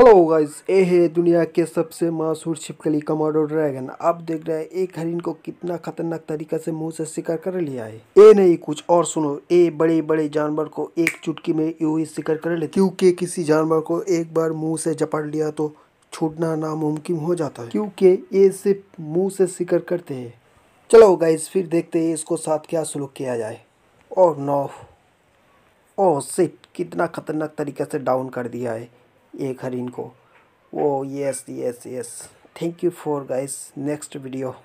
hello guys ए है दुनिया के सबसे मशहूर छिपकली कमाडो ड्रैगन आप देख रहे हैं एक हरिन को कितना खतरनाक तरीके से मुंह से शिकार कर लिया है ए नहीं कुछ और सुनो ए बड़े बड़े जानवर को एक चुटकी में यू ही शिकार कर लेते क्योंकि किसी जानवर को एक बार मुंह से जपट लिया तो छूटना नामुमकिन हो जाता है क्योंकि ये सिर्फ मुँह से शिकार करते हैं चलो गाइज फिर देखते हैं इसको साथ क्या सलूक किया जाए और नौ ओ सिट कितना खतरनाक तरीके से डाउन कर दिया है एक हरिन को oh yes yes yes thank you for guys next video